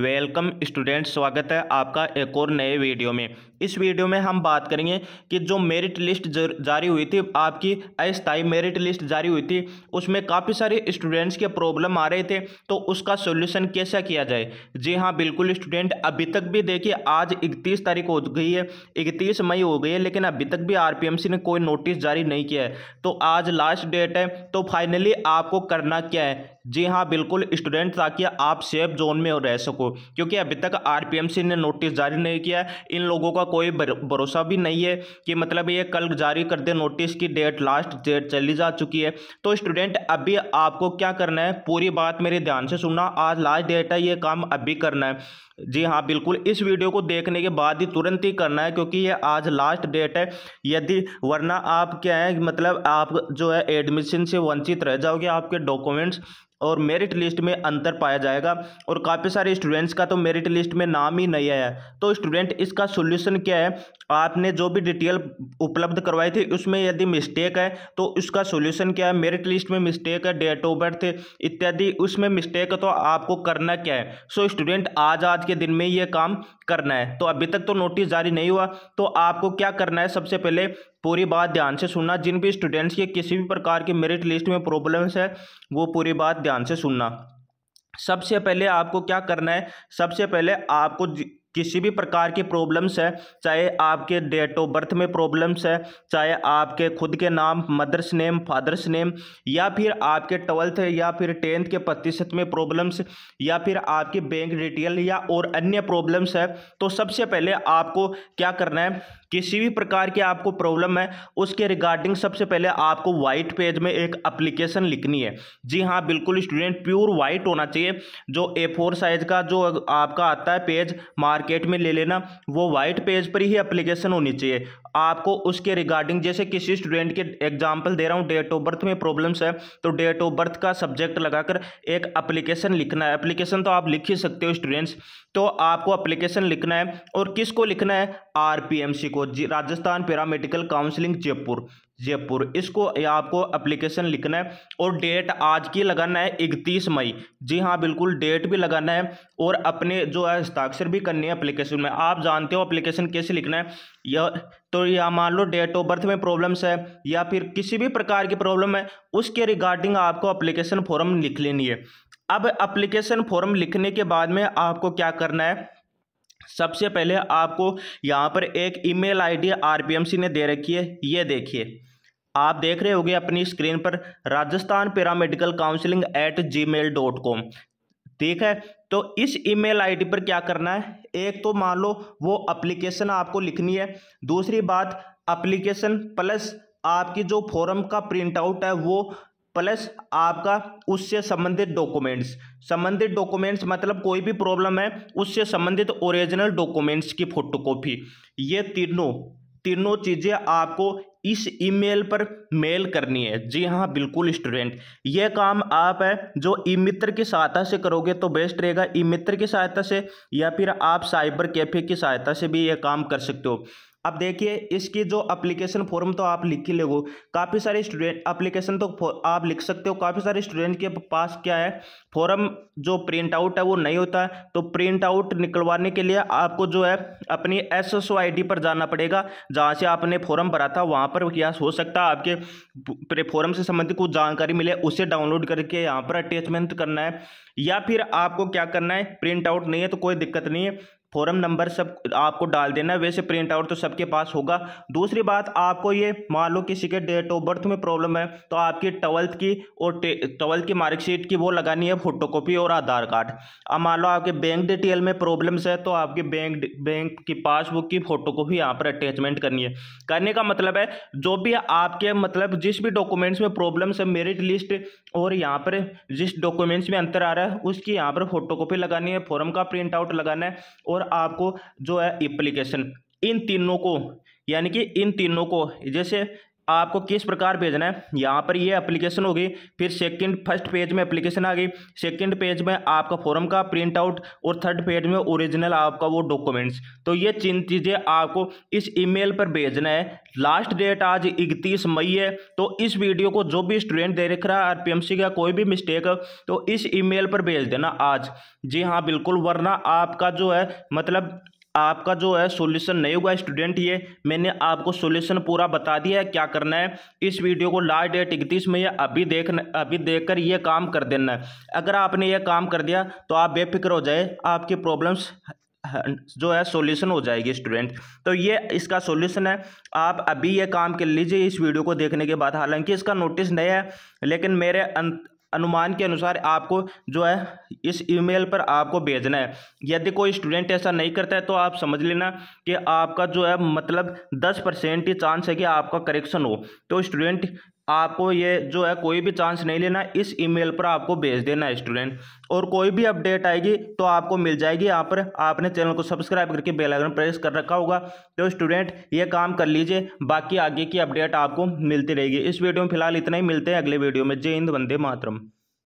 welcome student स्वागत है आपका एक और नए वीडियो में इस वीडियो में हम बात करेंगे कि जो मेरिट लिस्ट जारी हुई थी आपकी अस्थाई मेरिट लिस्ट जारी हुई थी उसमें काफ़ी सारे स्टूडेंट्स के प्रॉब्लम आ रहे थे तो उसका सोल्यूशन कैसे किया जाए जी हाँ बिल्कुल स्टूडेंट अभी तक भी देखिए आज इकतीस तारीख हो गई है इकतीस मई हो गई है लेकिन अभी तक भी आर ने कोई नोटिस जारी नहीं किया है तो आज लास्ट डेट है तो फाइनली आपको करना क्या है जी हाँ बिल्कुल स्टूडेंट ताकि आप सेफ जोन में रह सको क्योंकि अभी तक आर ने नोटिस जारी नहीं किया इन लोगों का कोई भरोसा भी नहीं है कि मतलब ये कल जारी कर दे नोटिस की डेट लास्ट डेट चली जा चुकी है तो स्टूडेंट अभी आपको क्या करना है पूरी बात मेरे ध्यान से सुनना आज लास्ट डेट है ये काम अभी करना है जी हाँ बिल्कुल इस वीडियो को देखने के बाद ही तुरंत ही करना है क्योंकि ये आज लास्ट डेट है यदि वरना आप क्या है मतलब आप जो है एडमिशन से वंचित रह जाओगे आपके डॉक्यूमेंट्स और मेरिट लिस्ट में अंतर पाया जाएगा और काफ़ी सारे स्टूडेंट्स का तो मेरिट लिस्ट में नाम ही नहीं आया तो स्टूडेंट इसका सोल्यूशन क्या है आपने जो भी डिटेल उपलब्ध करवाई थी उसमें यदि मिस्टेक है तो उसका सोल्यूशन क्या है मेरिट लिस्ट में मिस्टेक है डेट ऑफ बर्थ इत्यादि उसमें मिस्टेक है तो आपको करना क्या है सो स्टूडेंट आज आज के दिन में ये काम करना है तो अभी तक तो नोटिस जारी नहीं हुआ तो आपको क्या करना है सबसे पहले पूरी बात ध्यान से सुनना जिन भी स्टूडेंट्स के किसी भी प्रकार की मेरिट लिस्ट में प्रॉब्लम्स है वो पूरी बात ध्यान से सुनना सबसे पहले आपको क्या करना है सबसे पहले आपको किसी भी प्रकार की प्रॉब्लम्स है चाहे आपके डेट ऑफ बर्थ में प्रॉब्लम्स है चाहे आपके खुद के नाम मदर्स नेम फादर्स नेम या फिर आपके ट्वेल्थ या फिर टेंथ के प्रतिशत में प्रॉब्लम्स या फिर आपके बैंक डिटेल या और अन्य प्रॉब्लम्स है तो सबसे पहले आपको क्या करना है किसी भी प्रकार की आपको प्रॉब्लम है उसके रिगार्डिंग सबसे पहले आपको वाइट पेज में एक अप्लीकेशन लिखनी है जी हाँ बिल्कुल स्टूडेंट प्योर वाइट होना चाहिए जो ए फोर साइज का जो आपका आता है पेज मार्क मार्केट में ले लेना वो वाइट पेज पर ही अप्लीकेशन होनी चाहिए आपको उसके रिगार्डिंग जैसे किसी स्टूडेंट के एग्जाम्पल दे रहा हूँ डेट ऑफ बर्थ में प्रॉब्लम्स है तो डेट ऑफ बर्थ का सब्जेक्ट लगाकर एक अप्लीकेशन लिखना है अप्लीकेशन तो आप लिख ही सकते हो स्टूडेंट्स तो आपको अप्लीकेशन लिखना है और किसको लिखना है आर को राजस्थान पैरामेडिकल काउंसिलिंग जयपुर जयपुर इसको आपको एप्लीकेशन लिखना है और डेट आज की लगाना है इकतीस मई जी हाँ बिल्कुल डेट भी लगाना है और अपने जो है हस्ताक्षर भी करनी है एप्लीकेशन में आप जानते हो एप्लीकेशन कैसे लिखना है या तो या मान लो डेट ऑफ बर्थ में प्रॉब्लम्स है या फिर किसी भी प्रकार की प्रॉब्लम है उसके रिगार्डिंग आपको अप्लीकेशन फॉर्म लिख लेनी है अब अप्लीकेशन फॉर्म लिखने के बाद में आपको क्या करना है सबसे पहले आपको यहाँ पर एक ईमेल आईडी आरपीएमसी ने दे रखी है ये देखिए आप देख रहे होंगे अपनी स्क्रीन पर Rajasthan paramedical counselling at gmail dot com ठीक है तो इस ईमेल आईडी पर क्या करना है एक तो मान लो वो अप्लीकेशन आपको लिखनी है दूसरी बात अप्लीकेशन प्लस आपकी जो फॉर्म का प्रिंट आउट है वो प्लस आपका उससे संबंधित डॉक्यूमेंट्स संबंधित डॉक्यूमेंट्स मतलब कोई भी प्रॉब्लम है उससे संबंधित ओरिजिनल डॉक्यूमेंट्स की फोटोकॉपी ये तीनों तीनों चीज़ें आपको इस ईमेल पर मेल करनी है जी हाँ बिल्कुल स्टूडेंट यह काम आप है जो ई मित्र की सहायता से करोगे तो बेस्ट रहेगा ई मित्र की सहायता से या फिर आप साइबर कैफे की सहायता से भी यह काम कर सकते हो अब देखिए इसकी जो अप्लीकेशन फॉर्म तो आप लिख ही लेगो काफ़ी सारे स्टूडेंट अप्लीकेशन तो आप लिख सकते हो काफ़ी सारे स्टूडेंट के पास क्या है फॉर्म जो प्रिंट आउट है वो नहीं होता है तो प्रिंट आउट निकलवाने के लिए आपको जो है अपनी एस एस पर जाना पड़ेगा जहाँ से आपने फॉर्म भरा था वहाँ पर प्रयास हो सकता है आपके प्लेटफॉर्म से संबंधित कुछ जानकारी मिले उसे डाउनलोड करके यहाँ पर अटैचमेंट करना है या फिर आपको क्या करना है प्रिंट आउट नहीं है तो कोई दिक्कत नहीं है फॉरम नंबर सब आपको डाल देना है वैसे प्रिंट आउट तो सबके पास होगा दूसरी बात आपको ये मान लो किसी के डेट ऑफ बर्थ में प्रॉब्लम है तो आपकी ट्वेल्थ की और ट्वेल्थ की मार्कशीट की वो लगानी है फोटोकॉपी और आधार कार्ड अब मान लो आपके बैंक डिटेल में प्रॉब्लम्स है तो आपके बैंक बैंक की पासबुक की फोटोकॉपी यहाँ पर अटैचमेंट करनी है करने का मतलब है जो भी आपके मतलब जिस भी डॉक्यूमेंट्स में प्रॉब्लम्स है मेरिट लिस्ट और यहाँ पर जिस डॉक्यूमेंट्स में अंतर आ रहा है उसकी यहाँ पर फोटोकॉपी लगानी है फॉरम का प्रिंट आउट लगाना है और और आपको जो है एप्लीकेशन इन तीनों को यानी कि इन तीनों को जैसे आपको किस प्रकार भेजना है यहाँ पर ये एप्लीकेशन होगी फिर सेकंड फर्स्ट पेज में एप्लीकेशन आ गई सेकंड पेज में आपका फॉर्म का प्रिंट आउट और थर्ड पेज में ओरिजिनल आपका वो डॉक्यूमेंट्स तो ये तीन चीज़ें आपको इस ईमेल पर भेजना है लास्ट डेट आज इकतीस मई है तो इस वीडियो को जो भी स्टूडेंट दे रख रहा है आर पी का कोई भी मिस्टेक तो इस मेल पर भेज देना आज जी हाँ बिल्कुल वरना आपका जो है मतलब आपका जो है सॉल्यूशन नहीं होगा स्टूडेंट ये मैंने आपको सॉल्यूशन पूरा बता दिया है क्या करना है इस वीडियो को लास्ट डेट इकतीस में अभी देख अभी देखकर ये काम कर देना है अगर आपने ये काम कर दिया तो आप बेफिक्र हो जाए आपकी प्रॉब्लम्स जो है सॉल्यूशन हो जाएगी स्टूडेंट तो ये इसका सॉल्यूशन है आप अभी ये काम कर लीजिए इस वीडियो को देखने के बाद हालांकि इसका नोटिस नहीं है लेकिन मेरे अनुमान के अनुसार आपको जो है इस ईमेल पर आपको भेजना है यदि कोई स्टूडेंट ऐसा नहीं करता है तो आप समझ लेना कि आपका जो है मतलब दस परसेंट ही चांस है कि आपका करेक्शन हो तो स्टूडेंट आपको ये जो है कोई भी चांस नहीं लेना इस ईमेल पर आपको भेज देना है स्टूडेंट और कोई भी अपडेट आएगी तो आपको मिल जाएगी यहाँ पर आपने चैनल को सब्सक्राइब करके बेल आइकन प्रेस कर रखा होगा तो स्टूडेंट ये काम कर लीजिए बाकी आगे की अपडेट आपको मिलती रहेगी इस वीडियो में फिलहाल इतना ही मिलते हैं अगले वीडियो में जय हिंद वंदे मातरम